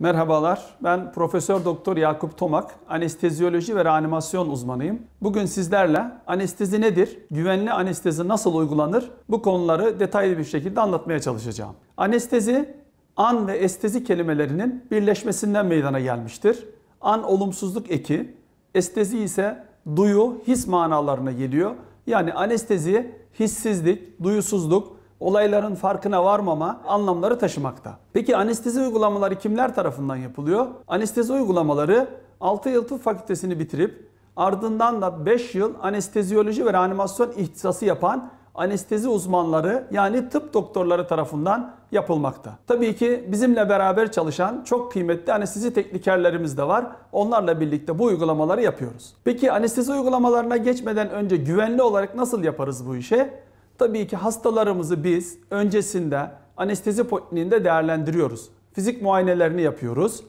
Merhabalar. Ben Profesör Doktor Yakup Tomak, anestezioloji ve reanimasyon uzmanıyım. Bugün sizlerle anestezi nedir? Güvenli anestezi nasıl uygulanır? Bu konuları detaylı bir şekilde anlatmaya çalışacağım. Anestezi an ve estezi kelimelerinin birleşmesinden meydana gelmiştir. An olumsuzluk eki, estezi ise duyu, his manalarına geliyor. Yani anestezi hissizlik, duyusuzluk, olayların farkına varmama anlamları taşımakta. Peki anestezi uygulamaları kimler tarafından yapılıyor? Anestezi uygulamaları 6 yıl tıp fakültesini bitirip ardından da 5 yıl anestezioloji ve reanimasyon ihtisası yapan anestezi uzmanları yani tıp doktorları tarafından yapılmakta. Tabii ki bizimle beraber çalışan çok kıymetli anestezi teknikerlerimiz de var. Onlarla birlikte bu uygulamaları yapıyoruz. Peki anestezi uygulamalarına geçmeden önce güvenli olarak nasıl yaparız bu işe? Tabii ki hastalarımızı biz öncesinde anestezi polikliniğinde değerlendiriyoruz. Fizik muayenelerini yapıyoruz.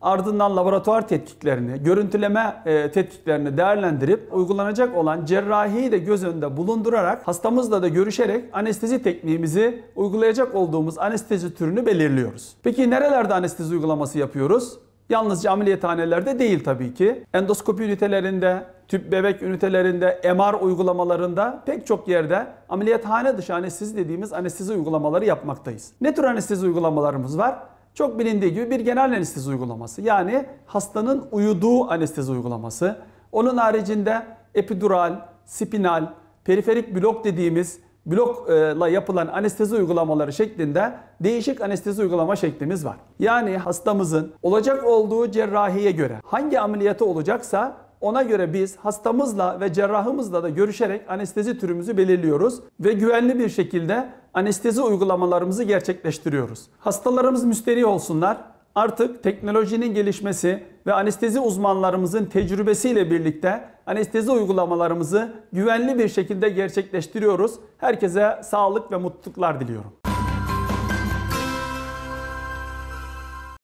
Ardından laboratuvar tetkiklerini, görüntüleme e, tetkiklerini değerlendirip uygulanacak olan cerrahiyi de göz önünde bulundurarak hastamızla da görüşerek anestezi tekniğimizi uygulayacak olduğumuz anestezi türünü belirliyoruz. Peki nerelerde anestezi uygulaması yapıyoruz? Yalnızca ameliyathanelerde değil tabii ki. Endoskopi ünitelerinde, tüp bebek ünitelerinde, MR uygulamalarında pek çok yerde ameliyathane dışı anestezi dediğimiz anestezi uygulamaları yapmaktayız. Ne tür anestezi uygulamalarımız var? Çok bilindiği gibi bir genel anestezi uygulaması. Yani hastanın uyuduğu anestezi uygulaması. Onun haricinde epidural, spinal, periferik blok dediğimiz blokla yapılan anestezi uygulamaları şeklinde değişik anestezi uygulama şeklimiz var. Yani hastamızın olacak olduğu cerrahiye göre hangi ameliyatı olacaksa ona göre biz hastamızla ve cerrahımızla da görüşerek anestezi türümüzü belirliyoruz ve güvenli bir şekilde anestezi uygulamalarımızı gerçekleştiriyoruz. Hastalarımız müsterih olsunlar. Artık teknolojinin gelişmesi ve anestezi uzmanlarımızın tecrübesiyle birlikte anestezi uygulamalarımızı güvenli bir şekilde gerçekleştiriyoruz. Herkese sağlık ve mutluluklar diliyorum.